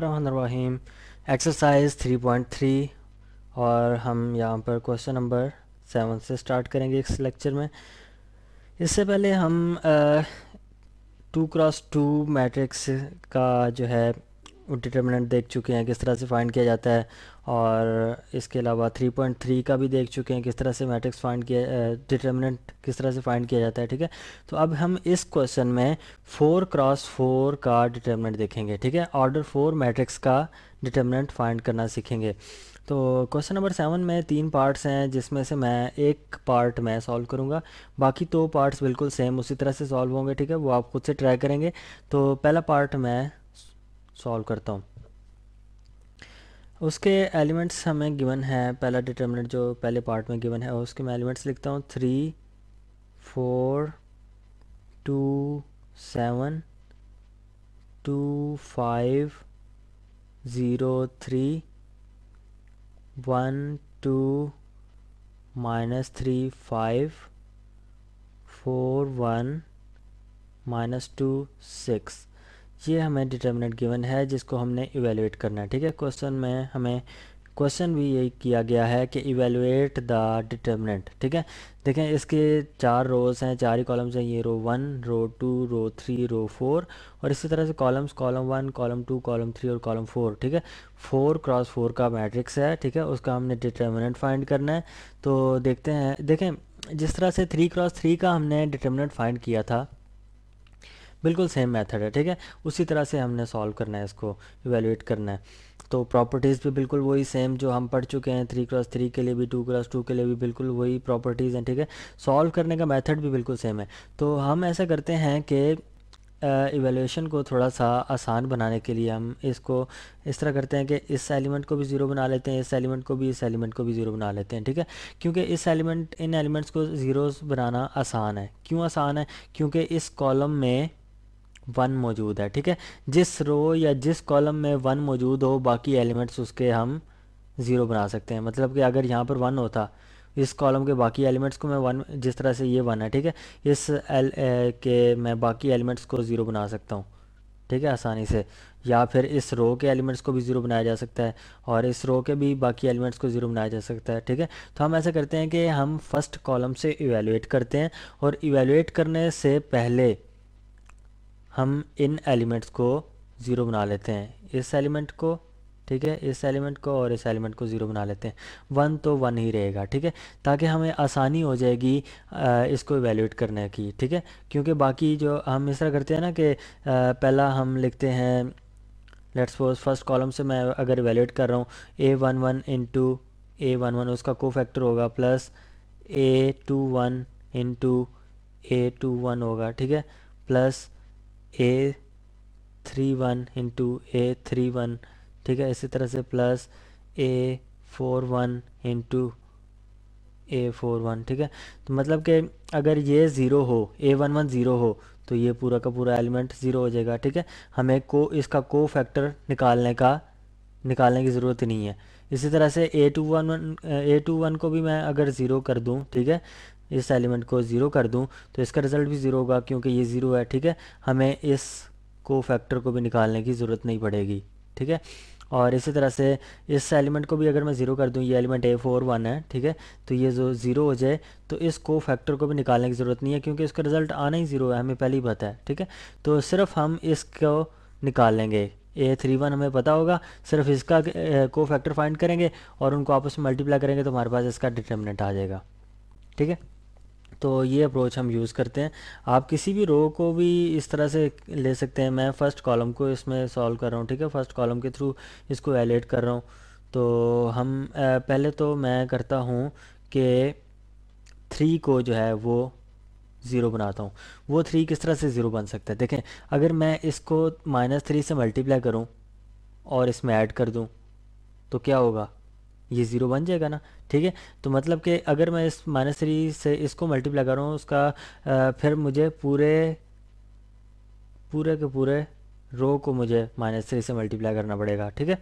बसमीम एक्सरसाइज 3.3 और हम यहाँ पर क्वेश्चन नंबर सेवन से स्टार्ट करेंगे इस लेक्चर में इससे पहले हम टू क्रॉस टू मैट्रिक्स का जो है डिटर्मिनेंट देख चुके हैं किस तरह से फाइंड किया जाता है और इसके अलावा 3.3 का भी देख चुके हैं किस तरह से मैट्रिक्स फाइंड किया डिटर्मिनेंट किस तरह से फाइंड किया जाता है ठीक है तो अब हम इस क्वेश्चन में फोर क्रॉस फोर का डिटर्मिनेंट देखेंगे ठीक है ऑर्डर फोर मैट्रिक्स का डिटर्मिनेंट फाइंड करना सीखेंगे तो क्वेश्चन नंबर सेवन में तीन पार्ट्स हैं जिसमें से मैं एक पार्ट मैं सॉल्व करूंगा बाकी दो तो पार्ट्स बिल्कुल सेम उसी तरह से सॉल्व होंगे ठीक है वो आप खुद से ट्राई करेंगे तो पहला पार्ट मैं सॉल्व करता हूँ उसके एलिमेंट्स हमें गिवन है पहला डिटर्मिनेंट जो पहले पार्ट में गिवन है उसके मैं एलिमेंट्स लिखता हूँ three four two seven two five zero three one two minus three five four one minus two six ये हमें डिटर्मिनेंट गिवन है जिसको हमने इवेलुएट करना है ठीक है क्वेश्चन में हमें क्वेश्चन भी यही किया गया है कि इवेलुएट द डिटर्मिनेंट ठीक है देखें इसके चार रोज़ हैं चार ही कॉलम्स हैं ये row one row two row three row four और इसी तरह से columns column one column two column three और कॉलम फोर ठीक है फोर क्रॉस फोर का मैट्रिक्स है ठीक है उसका हमने डिटर्मिनेंट फाइंड करना है तो देखते हैं देखें जिस तरह से थ्री क्रॉस थ्री का हमने डिटर्मिनेंट फाइंड किया था बिल्कुल सेम मेथड है ठीक है उसी तरह से हमने सॉल्व करना है इसको इवेलुएट करना है तो प्रॉपर्टीज़ भी बिल्कुल वही सेम जो हम पढ़ चुके हैं थ्री क्रॉस थ्री के लिए भी टू क्रॉस टू के लिए भी बिल्कुल वही प्रॉपर्टीज़ हैं ठीक है सॉल्व करने का मेथड भी बिल्कुल सेम है तो हम ऐसा करते हैं कि इवेल्यूशन को थोड़ा सा आसान बनाने के लिए हम इसको इस तरह करते हैं कि इस एलिमेंट को भी ज़ीरो बना लेते हैं इस एलिमेंट को भी इस एलिमेंट को भी ज़ीरो बना लेते हैं ठीक है क्योंकि इस एलिमेंट इन एलिमेंट्स को ज़ीरो बनाना आसान है क्यों आसान है क्योंकि इस कॉलम में वन मौजूद है ठीक है जिस रो या जिस कॉलम में वन मौजूद हो बाकी एलिमेंट्स उसके हम ज़ीरो बना सकते हैं मतलब कि अगर यहाँ पर वन होता इस कॉलम के बाकी एलिमेंट्स को मैं वन जिस तरह से ये वन है ठीक है इस एल ए, के मैं बाकी एलिमेंट्स को ज़ीरो बना सकता हूँ ठीक है आसानी से या फिर इस रो के एलिमेंट्स को भी ज़ीरो बनाया जा सकता है और इस रो के भी बाकी एलिमेंट्स को ज़ीरो बनाया जा सकता है ठीक है तो हम ऐसा करते हैं कि हम फर्स्ट कॉलम से इवेलुएट करते हैं और इवेलुएट करने से पहले हम इन एलिमेंट्स को ज़ीरो बना लेते हैं इस एलिमेंट को ठीक है इस एलिमेंट को और इस एलिमेंट को ज़ीरो बना लेते हैं वन तो वन ही रहेगा ठीक है ताकि हमें आसानी हो जाएगी आ, इसको एवेल्यूट करने की ठीक है क्योंकि बाकी जो हम इस तरह करते हैं ना कि पहला हम लिखते हैं लेट्स सपोज फर्स्ट कॉलम से मैं अगर एवेल्यूट कर रहा हूँ a one one into a one one उसका को फैक्टर होगा plus a two one into a two one होगा ठीक है plus a three one into a three one ठीक है इसी तरह से plus a four one into a four one ठीक है तो मतलब कि अगर ये ज़ीरो हो ए वन वन ज़ीरो हो तो ये पूरा का पूरा एलिमेंट ज़ीरो हो जाएगा ठीक है हमें को इसका को फैक्टर निकालने का निकालने की ज़रूरत नहीं है इसी तरह से a two one one a two one को भी मैं अगर ज़ीरो कर दूँ ठीक है इस एलिमेंट को ज़ीरो कर दूँ तो इसका रिज़ल्ट भी ज़ीरो होगा क्योंकि ये ज़ीरो है ठीक है हमें इस को फैक्टर को भी निकालने की ज़रूरत नहीं पड़ेगी ठीक है और इसी तरह से इस एलिमेंट को भी अगर मैं ज़ीरो कर दूं ये एलिमेंट ए फोर वन है ठीक है तो ये जो ज़ीरो हो जाए तो इस को फैक्टर को भी निकालने की ज़रूरत नहीं है क्योंकि इसका रिज़ल्ट आना ही ज़ीरो है हमें पहले ही पता है ठीक है तो सिर्फ हम इसको निकाल लेंगे ए थ्री वन हमें पता होगा सिर्फ इसका को फैक्टर फाइंड करेंगे और उनको आपस में मल्टीप्लाई करेंगे तो हमारे पास इसका डिटर्मिनेंट आ जाएगा ठीक है तो ये अप्रोच हम यूज़ करते हैं आप किसी भी रो को भी इस तरह से ले सकते हैं मैं फ़र्स्ट कॉलम को इसमें सॉल्व कर रहा हूँ ठीक है फ़र्स्ट कॉलम के थ्रू इसको एलेट कर रहा हूँ तो हम पहले तो मैं करता हूँ कि थ्री को जो है वो ज़ीरो बनाता हूँ वो थ्री किस तरह से ज़ीरो बन सकता है देखें अगर मैं इसको माइनस थ्री से मल्टीप्लाई करूँ और इसमें ऐड कर दूँ तो क्या होगा ये ज़ीरो बन जाएगा ना ठीक है तो मतलब कि अगर मैं इस माइनस थ्री से इसको मल्टीप्लाई कर रहा हूँ उसका आ, फिर मुझे पूरे पूरे के पूरे रो को मुझे माइनस थ्री से मल्टीप्लाई करना पड़ेगा ठीक है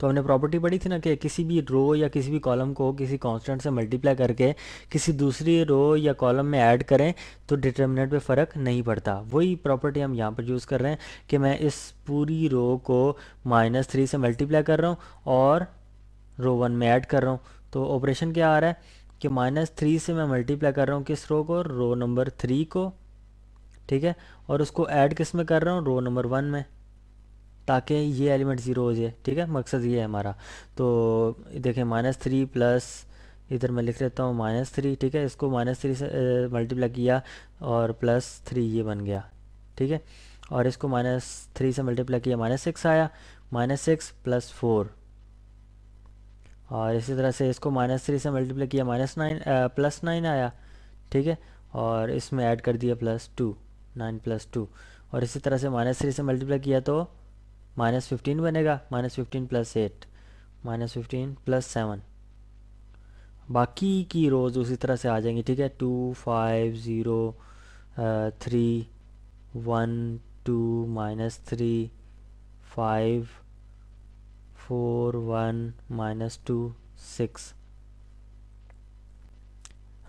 तो हमने प्रॉपर्टी पढ़ी थी ना कि किसी भी रो या किसी भी कॉलम को किसी कांस्टेंट से मल्टीप्लाई करके किसी दूसरी रो या कॉलम में ऐड करें तो डिटर्मिनेंट पे फ़र्क नहीं पड़ता वही प्रॉपर्टी हम यहाँ पर यूज़ कर रहे हैं कि मैं इस पूरी रो को माइनस थ्री से मल्टीप्लाई कर रहा हूँ और रो वन में ऐड कर रहा हूँ तो ऑपरेशन क्या आ रहा है कि माइनस थ्री से मैं मल्टीप्लाई कर रहा हूँ किस रो को रो नंबर थ्री को ठीक है और उसको ऐड किस में कर रहा हूँ रो नंबर वन में ताकि ये एलिमेंट ज़ीरो हो जाए ठीक है मकसद ये है हमारा तो देखें माइनस थ्री प्लस इधर मैं लिख लेता हूँ माइनस थ्री ठीक है इसको माइनस थ्री से मल्टीप्लाई किया और प्लस थ्री ये बन गया ठीक है और इसको माइनस थ्री से मल्टीप्लाई किया माइनस सिक्स आया माइनस सिक्स प्लस फोर और इसी तरह से इसको माइनस थ्री से मल्टीप्लाई किया माइनस नाइन प्लस नाइन आया ठीक है और इसमें ऐड कर दिया plus two nine plus two और इसी तरह से माइनस थ्री से मल्टीप्लाई किया तो माइनस फिफ्टीन बनेगा minus fifteen plus eight minus fifteen plus seven बाकी की रोज़ उसी तरह से आ जाएंगी ठीक है two five zero three one two minus three five four one minus two six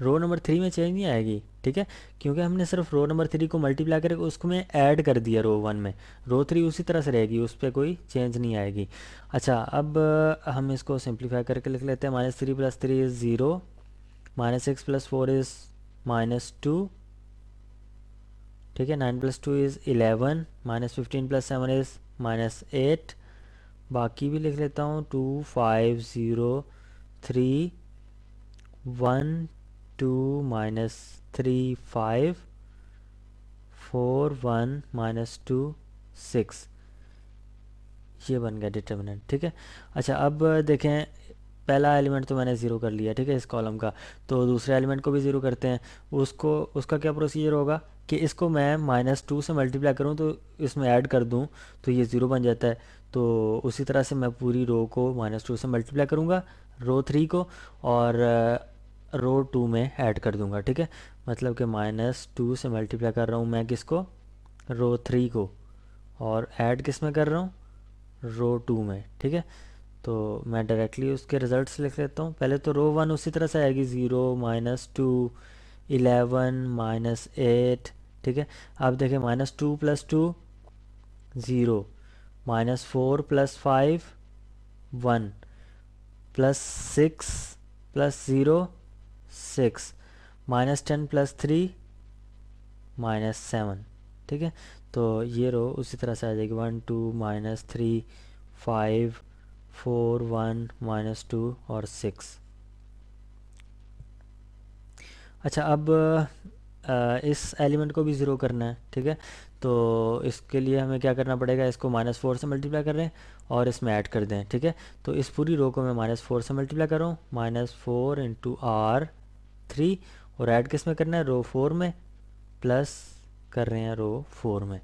row number three में चेंज नहीं आएगी ठीक है क्योंकि हमने सिर्फ रो नंबर थ्री को मल्टीप्लाई करके उसको में ऐड कर दिया रो वन में रो थ्री उसी तरह से रहेगी उस पर कोई चेंज नहीं आएगी अच्छा अब हम इसको सिंप्लीफाई करके लिख लेते हैं minus three plus three is zero minus six plus four is minus two ठीक है nine plus two is eleven minus fifteen plus seven is minus eight बाकी भी लिख लेता हूँ two five zero three one two minus three five four one minus two six ये बन गया डिटर्मिनेंट ठीक है अच्छा अब देखें पहला एलिमेंट तो मैंने ज़ीरो कर लिया ठीक है इस कॉलम का तो दूसरे एलिमेंट को भी ज़ीरो करते हैं उसको उसका क्या प्रोसीजर होगा कि इसको मैं माइनस टू से मल्टीप्लाई करूँ तो इसमें ऐड कर दूँ तो ये ज़ीरो बन जाता है तो उसी तरह से मैं पूरी रो को माइनस टू से मल्टीप्लाई करूँगा रो थ्री को और रो uh, टू में ऐड कर दूंगा ठीक है मतलब कि माइनस टू से मल्टीप्लाई कर रहा हूँ मैं किसको रो थ्री को और ऐड किस में कर रहा हूँ रो टू में ठीक है तो मैं डायरेक्टली उसके रिजल्ट्स लिख लेता हूँ पहले तो रो वन उसी तरह से आएगी zero minus two eleven minus eight ठीक है आप देखें minus two plus two zero minus four plus five one plus six plus zero six minus ten plus three minus seven ठीक है तो ये रो उसी तरह से आ जाएगी one two minus three five four one minus two और सिक्स अच्छा अब इस एलिमेंट को भी ज़ीरो करना है ठीक है तो इसके लिए हमें क्या करना पड़ेगा इसको माइनस फोर से मल्टीप्लाई कर रहे हैं और इसमें ऐड कर दें ठीक है तो इस पूरी रो को मैं माइनस फोर से मल्टीप्लाई कर रहा हूँ minus four into R three और ऐड किस में करना है रो फोर में प्लस कर रहे हैं रो फोर में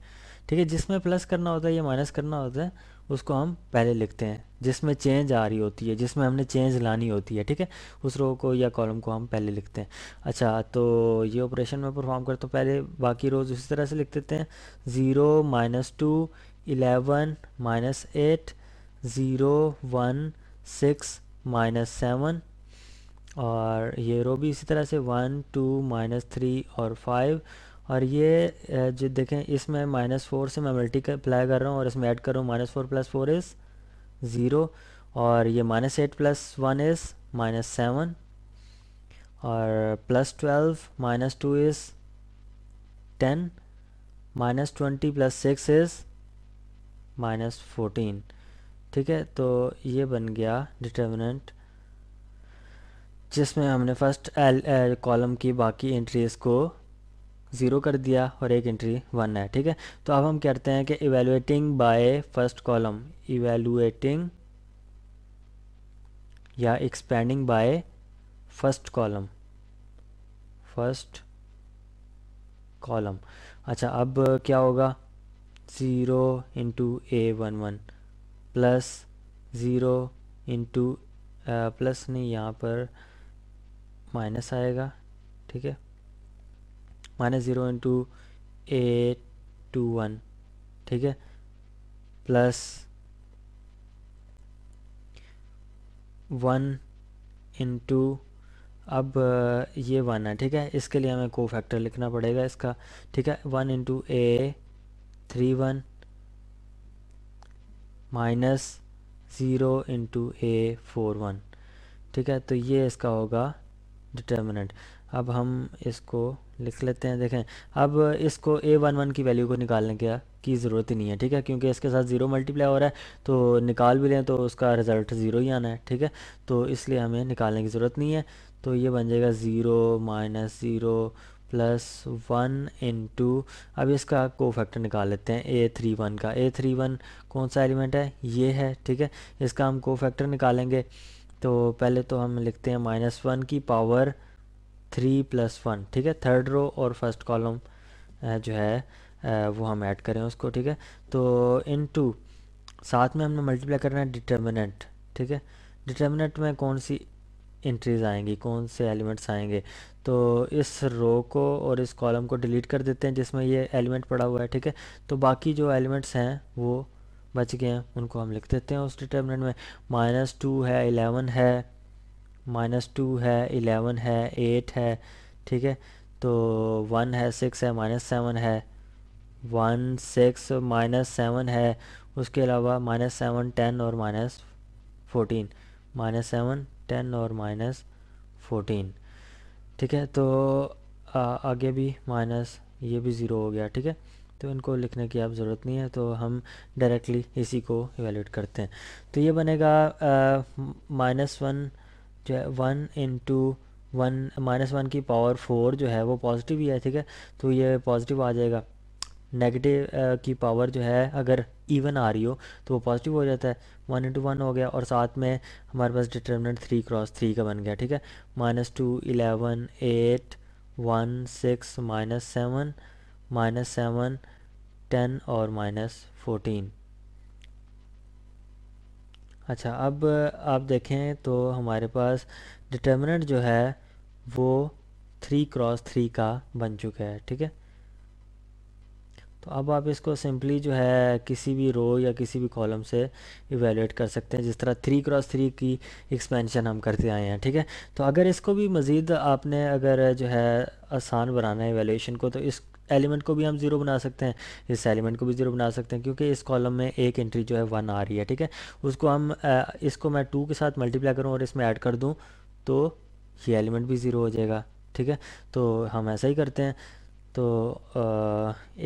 ठीक है जिसमें प्लस करना होता है या माइनस करना होता है उसको हम पहले लिखते हैं जिसमें चेंज आ रही होती है जिसमें हमने चेंज लानी होती है ठीक है उस रो को या कॉलम को हम पहले लिखते हैं अच्छा तो ये ऑपरेशन में परफॉर्म करता हूँ पहले बाकी रोज़ उसी तरह से लिख देते हैं zero minus two eleven minus eight zero one six minus seven और ये रो भी इसी तरह से वन टू माइनस थ्री और फाइव और ये जो देखें इसमें माइनस फोर से मैं मल्टीप्लाई कर रहा हूँ और इसमें ऐड कर रहा हूँ minus four plus four is zero और ये minus eight plus one is minus seven और plus twelve minus two is ten minus twenty plus six is minus fourteen ठीक है तो ये बन गया डिटर्मिनेंट जिसमें हमने फर्स्ट एल कॉलम की बाकी एंट्रीज को ज़ीरो कर दिया और एक एंट्री वन है ठीक है तो अब हम करते हैं कि evaluating by first column evaluating या expanding by first column first column अच्छा अब क्या होगा zero into a one one plus zero into plus नहीं यहाँ पर माइनस आएगा ठीक है minus zero into eight two one ठीक है प्लस वन इंटू अब ये वन है ठीक है इसके लिए हमें को फैक्टर लिखना पड़ेगा इसका ठीक है one into a three one minus zero into a four one ठीक है तो ये इसका होगा डिटर्मिनेंट अब हम इसको लिख लेते हैं देखें अब इसको ए वन वन की वैल्यू को निकालने का की ज़रूरत ही नहीं है ठीक है क्योंकि इसके साथ ज़ीरो मल्टीप्लाई हो रहा है तो निकाल भी लें तो उसका रिज़ल्ट ज़ीरो ही आना है ठीक है तो इसलिए हमें निकालने की ज़रूरत नहीं है तो ये बन जाएगा zero minus zero plus one into अब इसका को फैक्टर निकाल लेते हैं ए थ्री वन का ए थ्री वन कौन सा एलिमेंट है ये है ठीक है इसका हम को फैक्टर निकालेंगे तो पहले तो हम लिखते हैं माइनस वन की पावर थ्री प्लस वन ठीक है थर्ड रो और फर्स्ट कॉलम जो है वो हम ऐड करें उसको ठीक है तो इन टू साथ में हमने मल्टीप्लाई करना है डिटर्मिनेंट ठीक है डिटर्मिनेंट में कौन सी इंट्रीज आएंगी कौन से एलिमेंट्स आएंगे तो इस रो को और इस कॉलम को डिलीट कर देते हैं जिसमें ये एलिमेंट पड़ा हुआ है ठीक है तो बाकी जो एलिमेंट्स हैं वो बच गए हैं उनको हम लिख देते हैं उस डिटर्मिनेंट में माइनस टू है एलेवन है माइनस टू है इलेवन है एट है ठीक है तो वन है सिक्स है माइनस सेवन है वन सिक्स माइनस सेवन है उसके अलावा माइनस सेवन टेन और minus fourteen minus seven ten और माइनस फोर्टीन ठीक है तो आ, आगे भी माइनस ये भी ज़ीरो हो गया ठीक है तो इनको लिखने की आप ज़रूरत नहीं है तो हम डायरेक्टली इसी को इवेल्यूट करते हैं तो ये बनेगा माइनस वन जो है one into one minus one की पावर फोर जो है वो पॉजिटिव ही है ठीक है तो ये पॉजिटिव आ जाएगा नेगेटिव uh, की पावर जो है अगर इवन आ रही हो तो वो पॉजिटिव हो जाता है वन इंटू वन हो गया और साथ में हमारे पास डिटर्मिनेंट थ्री क्रॉस थ्री का बन गया ठीक है minus two eleven eight one six minus seven minus seven ten और माइनस फोर्टीन अच्छा अब आप देखें तो हमारे पास डिटर्मिनेंट जो है वो थ्री क्रॉस थ्री का बन चुका है ठीक है तो अब आप इसको सिंपली जो है किसी भी रो या किसी भी कॉलम से इवेलुएट कर सकते हैं जिस तरह थ्री क्रॉस थ्री की एक्सपेंशन हम करते आए हैं ठीक है तो अगर इसको भी मज़ीद आपने अगर जो है आसान बनाना है इवेल्यूशन को तो इस एलिमेंट को भी हम जीरो बना सकते हैं इस एलिमेंट को भी जीरो बना सकते हैं क्योंकि इस कॉलम में एक एंट्री जो है वन आ रही है ठीक है उसको हम इसको मैं टू के साथ मल्टीप्लाई करूँ और इसमें ऐड कर दूँ तो ये एलिमेंट भी ज़ीरो हो जाएगा ठीक है तो हम ऐसा ही करते हैं तो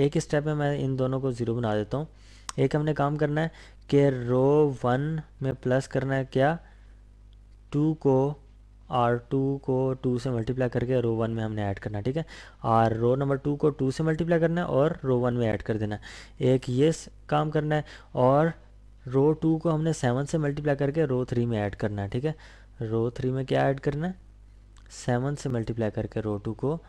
एक स्टेप में मैं इन दोनों को ज़ीरो बना देता हूँ एक हमने काम करना है कि रो वन में प्लस करना है क्या टू को आर टू को टू से मल्टीप्लाई करके रो वन में हमने ऐड करना ठीक है आर रो नंबर टू को टू से मल्टीप्लाई करना है और रो वन में ऐड कर देना एक ये काम करना है और रो टू को हमने सेवन से मल्टीप्लाई करके रो थ्री में ऐड करना है ठीक है रो थ्री में क्या ऐड करना है सेवन से मल्टीप्लाई करके रो टू को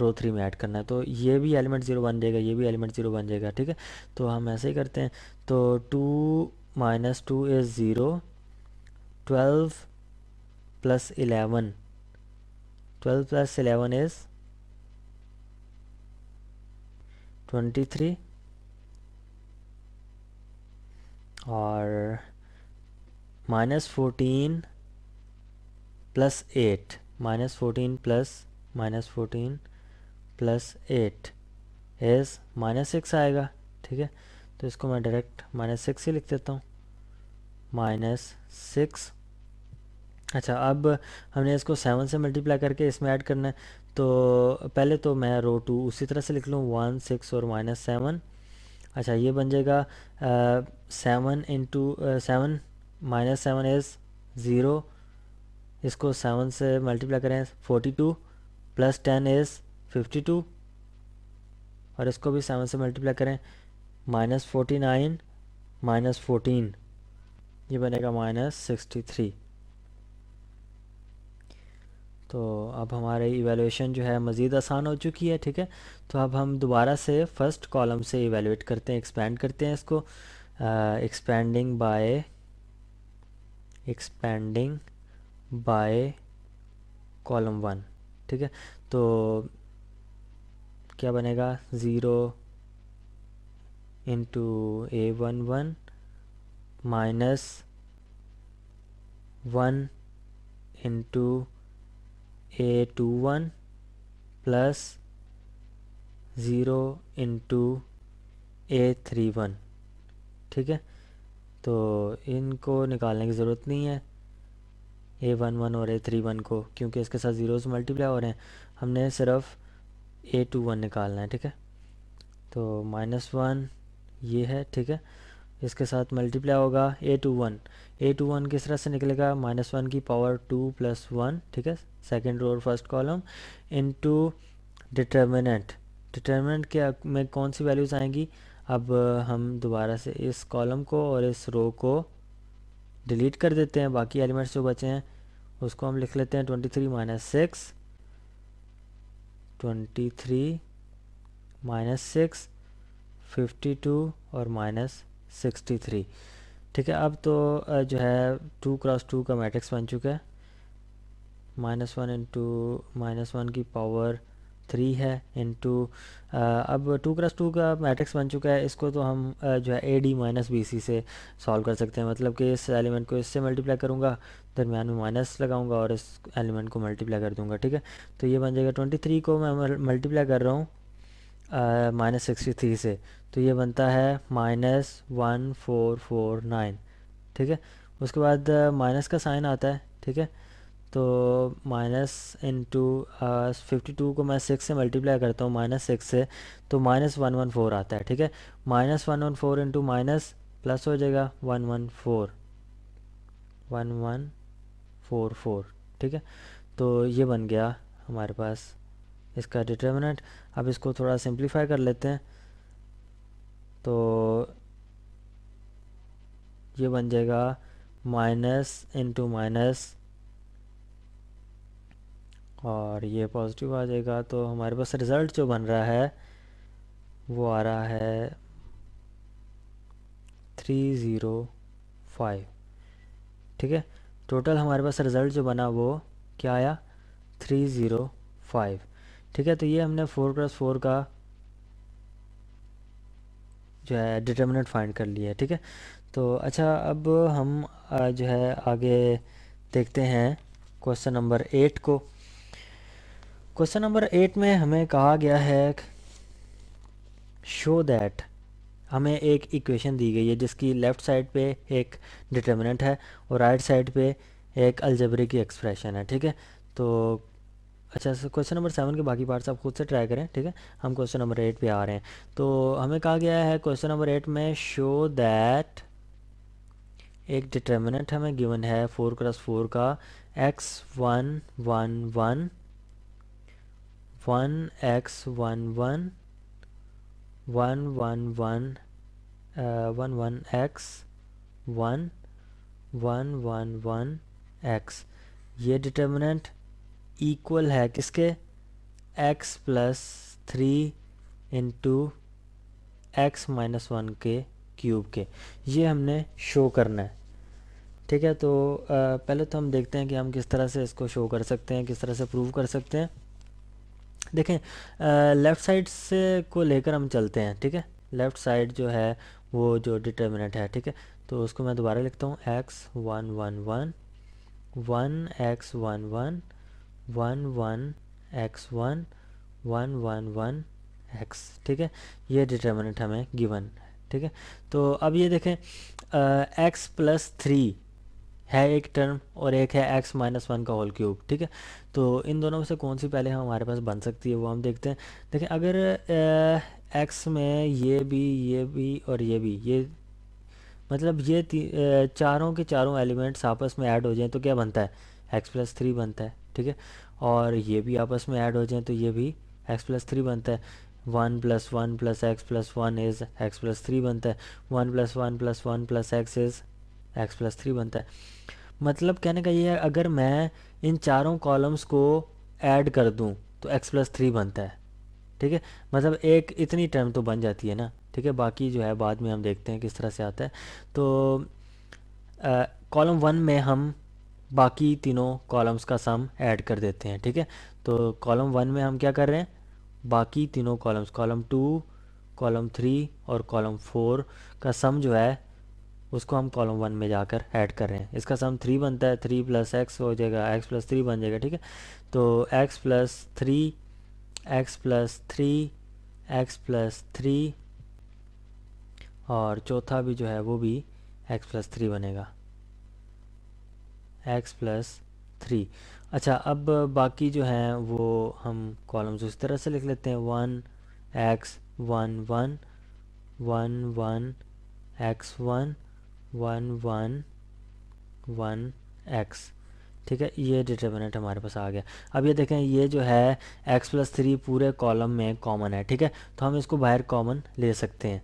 रो थ्री में ऐड करना है तो ये भी एलिमेंट ज़ीरो बन जाएगा ये भी एलिमेंट ज़ीरो बन जाएगा ठीक है तो हम ऐसे ही करते हैं तो two minus two is zero twelve plus eleven twelve plus eleven 11 twenty three और minus fourteen plus eight minus fourteen plus minus fourteen plus eight is minus six आएगा ठीक है तो इसको मैं डायरेक्ट माइनस सिक्स ही लिख देता हूँ माइनस सिक्स अच्छा अब हमने इसको सेवन से मल्टीप्लाई करके इसमें ऐड करना है तो पहले तो मैं रो टू उसी तरह से लिख लूँ वन सिक्स और माइनस सेवन अच्छा ये बन जाएगा seven into seven minus seven is zero इसको सेवन से मल्टीप्लाई करें forty two plus ten is fifty two और इसको भी सेवन से मल्टीप्लाई करें minus forty nine minus fourteen ये बनेगा माइनस सिक्सटी थ्री तो अब हमारे इवेलुएशन जो है मज़ीद आसान हो चुकी है ठीक है तो अब हम दोबारा से फ़र्स्ट कॉलम से इवेलुएट करते हैं एक्सपेंड करते हैं इसको expanding by expanding by column one ठीक है तो क्या बनेगा zero into a one one minus one into a two one plus zero into a three one ठीक है तो इनको निकालने की ज़रूरत नहीं है ए वन वन और ए थ्री वन को क्योंकि इसके साथ ज़ीरोज़ मल्टीप्लाई हो रहे हैं हमने सिर्फ ए टू वन निकालना है ठीक है तो माइनस वन ये है ठीक है इसके साथ मल्टीप्लाई होगा a two one a two one किस तरह से निकलेगा माइनस वन की पावर टू प्लस वन ठीक है सेकेंड रो और first column into determinant determinant के में कौन सी वैल्यूज़ आएंगी अब हम दोबारा से इस कॉलम को और इस रो को डिलीट कर देते हैं बाकी एलिमेंट्स जो बचे हैं उसको हम लिख लेते हैं twenty three minus six twenty three minus six fifty two और माइनस सिक्सटी थ्री ठीक है अब तो जो है टू क्रॉस टू का मैट्रिक्स बन चुका है minus one into minus one की पावर थ्री है इंटू अब टू क्रस टू का मैट्रिक्स बन चुका है इसको तो हम जो है A D minus B C से सॉल्व कर सकते हैं मतलब कि इस एलिमेंट को इससे मल्टीप्लाई करूँगा दरमियान में माइनस लगाऊंगा और इस एलिमेंट को मल्टीप्लाई कर दूंगा ठीक है तो ये बन जाएगा ट्वेंटी थ्री को मैं मल्टीप्लाई कर रहा हूँ माइनस सिक्सटी थ्री से तो ये बनता है minus one four four nine ठीक है उसके बाद माइनस का साइन आता है ठीक है तो माइनस इंटू फिफ्टी टू को मैं सिक्स से मल्टीप्लाई करता हूँ माइनस सिक्स से तो माइनस वन वन फोर आता है ठीक है minus one one four into minus plus हो जाएगा one one four one one four four ठीक है तो ये बन गया हमारे पास इसका डिटर्मिनेंट अब इसको थोड़ा सिंप्लीफाई कर लेते हैं तो ये बन जाएगा माइनस इनटू माइनस और ये पॉजिटिव आ जाएगा तो हमारे पास रिज़ल्ट जो बन रहा है वो आ रहा है थ्री ज़ीरो फाइव ठीक है टोटल हमारे पास रिज़ल्ट जो बना वो क्या आया थ्री ज़ीरो फाइव ठीक है तो ये हमने फोर क्रॉस फोर का जो है डिटर्मिनेंट फाइंड कर लिया है ठीक है तो अच्छा अब हम जो है आगे देखते हैं क्वेश्चन नंबर एट को क्वेश्चन नंबर एट में हमें कहा गया है शो दैट हमें एक इक्वेशन दी गई है जिसकी लेफ़्ट साइड पे एक डिटर्मिनेंट है और राइट right साइड पे एक अलजबरी की एक्सप्रेशन है ठीक है तो अच्छा सर क्वेश्चन नंबर सेवन के बाकी पार्ट्स आप खुद से ट्राई करें ठीक है हम क्वेश्चन नंबर एट पे आ रहे हैं तो हमें कहा गया है क्वेश्चन नंबर एट में शो दैट एक डिटर्मिनेंट हमें गिवन है फोर क्रॉस फोर का x one one one one x one one one one one one one x one one one one x ये डिटर्मिनेंट इक्वल है किसके x plus three into x minus one के cube के ये हमने show करना है ठीक है तो आ, पहले तो हम देखते हैं कि हम किस तरह से इसको शो कर सकते हैं किस तरह से प्रूव कर सकते हैं देखें लेफ़्ट साइड से को लेकर हम चलते हैं ठीक है लेफ़्ट साइड जो है वो जो डिटर्मिनेंट है ठीक है तो उसको मैं दोबारा लिखता हूँ x one one one one x one one one one x one one one one x ठीक है ये डिटर्मिनेंट हमें गिवन है ठीक है तो अब ये देखें एक्स प्लस थ्री है एक टर्म और एक है एक्स माइनस वन का होल क्यूब ठीक है तो इन दोनों में से कौन सी पहले हमारे पास बन सकती है वो हम देखते हैं देखें अगर एक्स में ये भी ये भी और ये भी ये मतलब ये चारों के चारों एलिमेंट्स आपस में ऐड हो जाएं तो क्या बनता है एक्स प्लस थ्री बनता है ठीक है और ये भी आपस में ऐड हो जाए तो ये भी एक्स प्लस थ्री बनता है one plus one plus x plus one is x plus three बनता है one plus one plus one plus x is x plus three बनता है मतलब कहने का ये है अगर मैं इन चारों कॉलम्स को ऐड कर दूं तो एक्स प्लस थ्री बनता है ठीक है मतलब एक इतनी टर्म तो बन जाती है ना ठीक है बाकी जो है बाद में हम देखते हैं किस तरह से आता है तो कॉलम वन में हम बाकी तीनों कॉलम्स का सम ऐड कर देते हैं ठीक है तो कॉलम वन में हम क्या कर रहे हैं बाकी तीनों columns column two column three और कॉलम फोर का सम जो है उसको हम कॉलम वन में जाकर ऐड कर रहे हैं इसका सम थ्री बनता है थ्री प्लस एक्स हो जाएगा एक्स प्लस थ्री बन जाएगा ठीक है तो x plus three x plus three x plus three और चौथा भी जो है वो भी एक्स प्लस थ्री बनेगा एक्स प्लस थ्री अच्छा अब बाकी जो हैं वो हम कॉलम्स उस तरह से लिख लेते हैं one x one one one one x one one one one x ठीक है ये डिटर्मिनेंट हमारे पास आ गया अब ये देखें ये जो है x प्लस थ्री पूरे कॉलम में कॉमन है ठीक है तो हम इसको बाहर कॉमन ले सकते हैं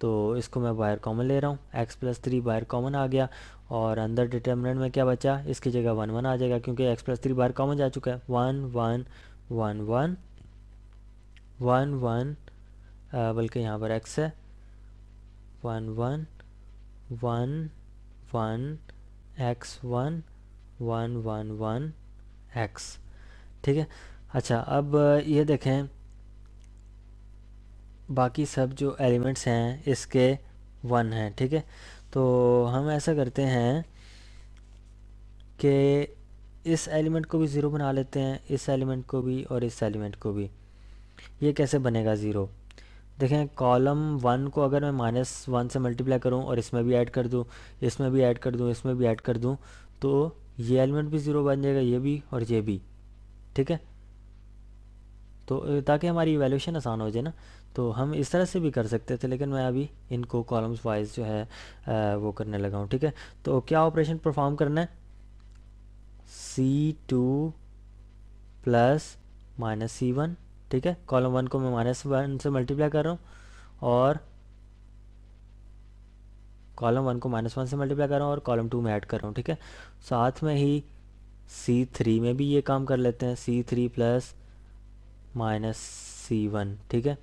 तो इसको मैं बाहर कॉमन ले रहा हूँ x प्लस थ्री बाहर कॉमन आ गया और अंदर डिटर्मिनेंट में क्या बचा इसकी जगह वन वन आ जाएगा क्योंकि एक्स प्लस थ्री बार कॉमन जा चुका है one one one one one one बल्कि यहाँ पर एक्स है one one one one x one one one one x ठीक है अच्छा अब ये देखें बाकी सब जो एलिमेंट्स हैं इसके वन हैं ठीक है तो हम ऐसा करते हैं कि इस एलिमेंट को भी ज़ीरो बना लेते हैं इस एलिमेंट को भी और इस एलिमेंट को भी ये कैसे बनेगा ज़ीरो देखें कॉलम वन को अगर मैं माइनस वन से मल्टीप्लाई करूं और इसमें भी ऐड कर दूं इसमें भी ऐड कर दूं इसमें भी ऐड कर दूं तो ये एलिमेंट भी ज़ीरो बन जाएगा ये भी और ये भी ठीक है तो ताकि हमारी वैल्यूशन आसान हो जाए ना तो हम इस तरह से भी कर सकते थे लेकिन मैं अभी इनको कॉलम्स वाइज जो है आ, वो करने लगा हूँ ठीक है तो क्या ऑपरेशन परफॉर्म करना है C two plus minus C one ठीक है कॉलम वन को मैं माइनस वन से मल्टीप्लाई कर रहा हूँ और कॉलम वन को माइनस वन से मल्टीप्लाई कर रहा हूँ और कॉलम टू में ऐड कर रहा हूँ ठीक है साथ में ही सी थ्री में भी ये काम कर लेते हैं C three plus minus C one ठीक है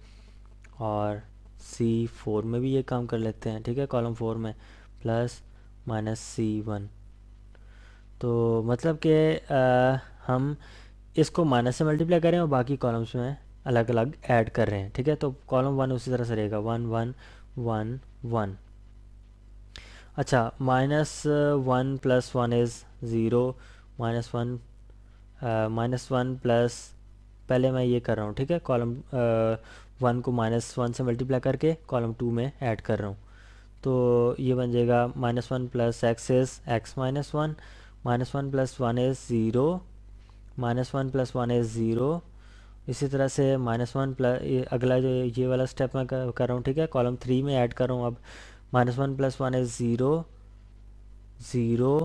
और सी फोर में भी ये काम कर लेते हैं ठीक है कॉलम फोर में प्लस माइनस सी वन तो मतलब कि हम इसको माइनस से मल्टीप्लाई करें और बाकी कॉलम्स में अलग अलग ऐड कर रहे हैं ठीक है तो कॉलम वन उसी तरह से रहेगा वन वन वन वन अच्छा minus one plus one is zero minus one minus one plus पहले मैं ये कर रहा हूँ ठीक है कॉलम वन को माइनस वन से मल्टीप्लाई करके कॉलम टू में ऐड कर रहा हूँ तो ये बन जाएगा minus one plus x is x minus one minus one plus one is zero minus one plus one is zero इसी तरह से माइनस वन प्लस अगला जो ये वाला स्टेप मैं कर, कर रहा हूँ ठीक है कॉलम थ्री में ऐड कर रहा हूँ अब minus one plus one is zero zero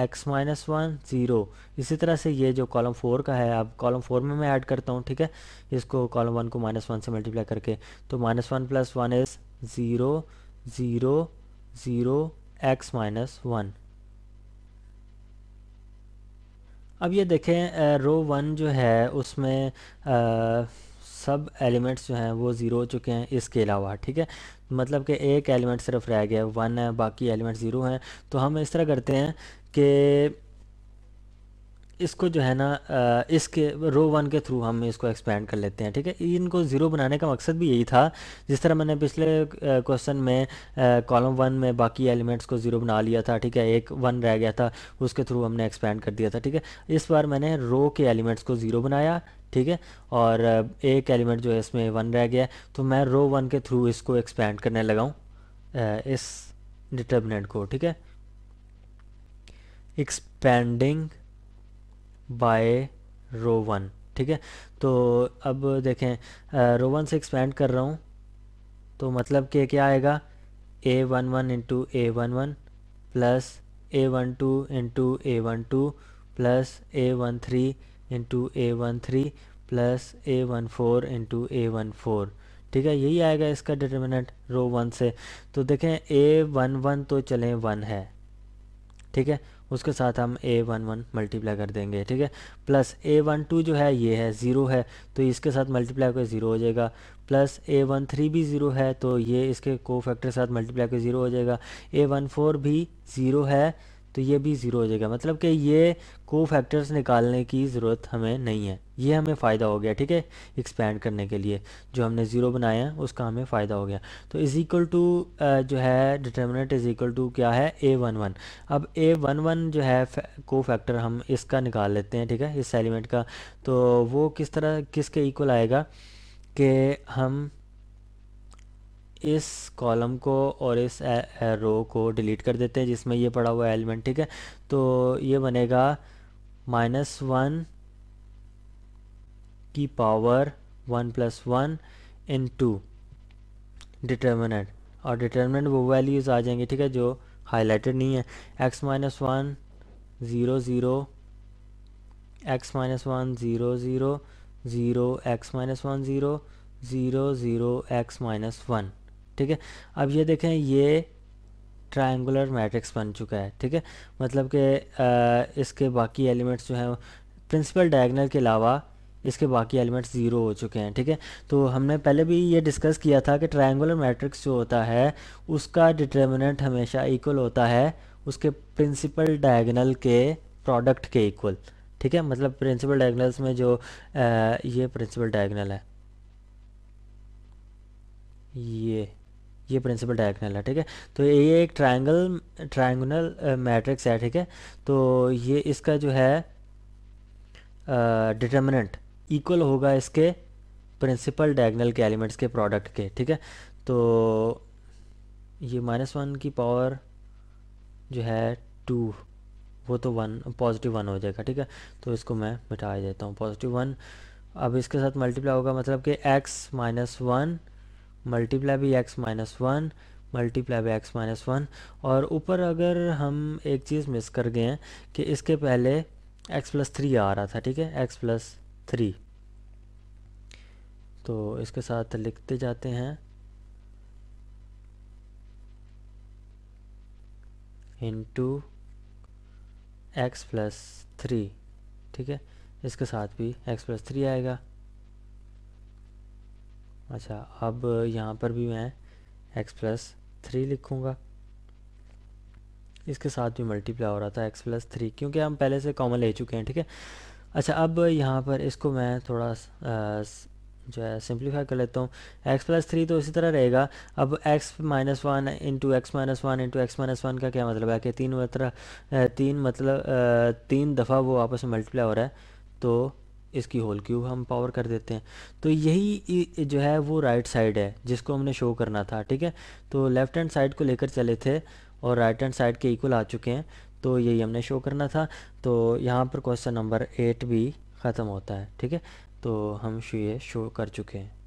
x minus one zero इसी तरह से ये जो कॉलम फोर का है अब कॉलम फोर में मैं ऐड करता हूँ ठीक है इसको कॉलम वन को माइनस वन से मल्टीप्लाई करके तो minus one plus one is zero zero zero x minus one अब ये देखें रो वन जो है उसमें आ, सब एलिमेंट्स जो हैं वो ज़ीरो हो चुके हैं इसके अलावा ठीक है मतलब कि एक एलिमेंट सिर्फ रह गया वन है बाकी एलिमेंट ज़ीरो हैं तो हम इस तरह करते हैं कि इसको जो है ना इसके रो वन के थ्रू हम इसको एक्सपेंड कर लेते हैं ठीक है इनको ज़ीरो बनाने का मकसद भी यही था जिस तरह मैंने पिछले क्वेश्चन में कॉलम वन में बाकी एलिमेंट्स को ज़ीरो बना लिया था ठीक है एक वन रह गया था उसके थ्रू हमने एक्सपेंड कर दिया था ठीक है इस बार मैंने रो के एलिमेंट्स को ज़ीरो बनाया ठीक है और एक एलिमेंट जो है इसमें वन रह गया तो मैं रो वन के थ्रू इसको एक्सपेंड करने लगाऊँ इस डिटर्मिनेंट को ठीक है एक्सपेंडिंग बाय रो वन ठीक है तो अब देखें रो वन से एक्सपेंड कर रहा हूँ तो मतलब कि क्या आएगा a one one into a one one plus a one two into a one two plus a one three into a one three plus a one four into a one four ठीक है यही आएगा इसका determinant रो one से तो देखें ए one one तो चलें वन है ठीक है उसके साथ हम ए वन वन मल्टीप्लाई कर देंगे ठीक है प्लस ए वन टू जो है ये है ज़ीरो है तो इसके साथ मल्टीप्लाई होकर ज़ीरो हो जाएगा प्लस ए वन थ्री भी ज़ीरो है तो ये इसके को फैक्टर के साथ मल्टीप्लाई होकर ज़ीरो हो जाएगा ए वन फोर भी ज़ीरो है तो ये भी ज़ीरो हो जाएगा मतलब कि ये को फैक्टर्स निकालने की ज़रूरत हमें नहीं है ये हमें फ़ायदा हो गया ठीक है एक्सपेंड करने के लिए जो हमने ज़ीरो बनाया है उसका हमें फ़ायदा हो गया तो इज़ इक्वल टू जो है डिटर्मिनेट इज़ इक्वल टू क्या है ए वन वन अब ए वन वन जो है को फैक्टर हम इसका निकाल लेते हैं ठीक है इस एलिमेंट का तो वो किस तरह किसके इक्वल आएगा कि हम इस कॉलम को और इस रो को डिलीट कर देते हैं जिसमें ये पड़ा हुआ एलिमेंट ठीक है तो ये बनेगा माइनस वन की power one plus one into determinant और डिटर्मिनेंट वो वैल्यूज़ आ जाएंगे ठीक है जो हाईलाइटेड नहीं है x minus one zero zero x minus one zero zero zero x minus one zero zero zero x minus one ठीक है अब ये देखें ये ट्रायंगुलर मैट्रिक्स बन चुका है ठीक है मतलब कि इसके बाकी एलिमेंट्स जो हैं प्रिंसिपल डायगनल के अलावा इसके बाकी एलिमेंट्स ज़ीरो हो चुके हैं ठीक है तो हमने पहले भी ये डिस्कस किया था कि ट्रायंगुलर मैट्रिक्स जो होता है उसका डिटर्मिनेंट हमेशा इक्वल होता है उसके प्रिंसिपल डायगनल के प्रोडक्ट के इक्वल ठीक है मतलब प्रिंसिपल डायगनल्स में जो आ, ये प्रिंसिपल डायगनल है ये ये प्रिंसिपल डायगनल है ठीक है तो ये एक ट्राइंगल ट्राइंगल मैट्रिक्स है ठीक है तो ये इसका जो है डिटर्मिनेंट uh, इक्वल होगा इसके प्रिंसिपल डायगनल के एलिमेंट्स के प्रोडक्ट के ठीक है तो ये माइनस वन की पावर जो है टू वो तो वन पॉजिटिव वन हो जाएगा ठीक है तो इसको मैं मिटा देता हूँ पॉजिटिव वन अब इसके साथ मल्टीप्लाई होगा मतलब कि एक्स माइनस वन मल्टीप्लाई भी x minus one multiply by x minus one और ऊपर अगर हम एक चीज़ मिस कर गए हैं कि इसके पहले एक्स प्लस थ्री आ रहा था ठीक है एक्स प्लस थ्री तो इसके साथ लिखते जाते हैं इंटू एक्स प्लस थ्री ठीक है इसके साथ भी एक्स प्लस थ्री आएगा अच्छा अब यहाँ पर भी मैं x प्लस थ्री लिखूँगा इसके साथ भी मल्टीप्लाई हो रहा था x प्लस थ्री क्योंकि हम पहले से कॉमन ले चुके हैं ठीक है अच्छा अब यहाँ पर इसको मैं थोड़ा जो है सिंप्लीफाई कर लेता हूँ x प्लस थ्री तो इसी तरह रहेगा अब x minus one into x minus one into x minus one का क्या मतलब है कि तीन मतलब तीन मतलब तीन दफ़ा वो आपस में मल्टीप्लाई हो रहा है तो इसकी होल क्यूब हम पावर कर देते हैं तो यही जो है वो राइट साइड है जिसको हमने शो करना था ठीक है तो लेफ़्ट हैंड साइड को लेकर चले थे और राइट हैंड साइड के इक्वल आ चुके हैं तो यही हमने शो करना था तो यहाँ पर क्वेश्चन नंबर एट भी ख़त्म होता है ठीक है तो हम ये शो कर चुके हैं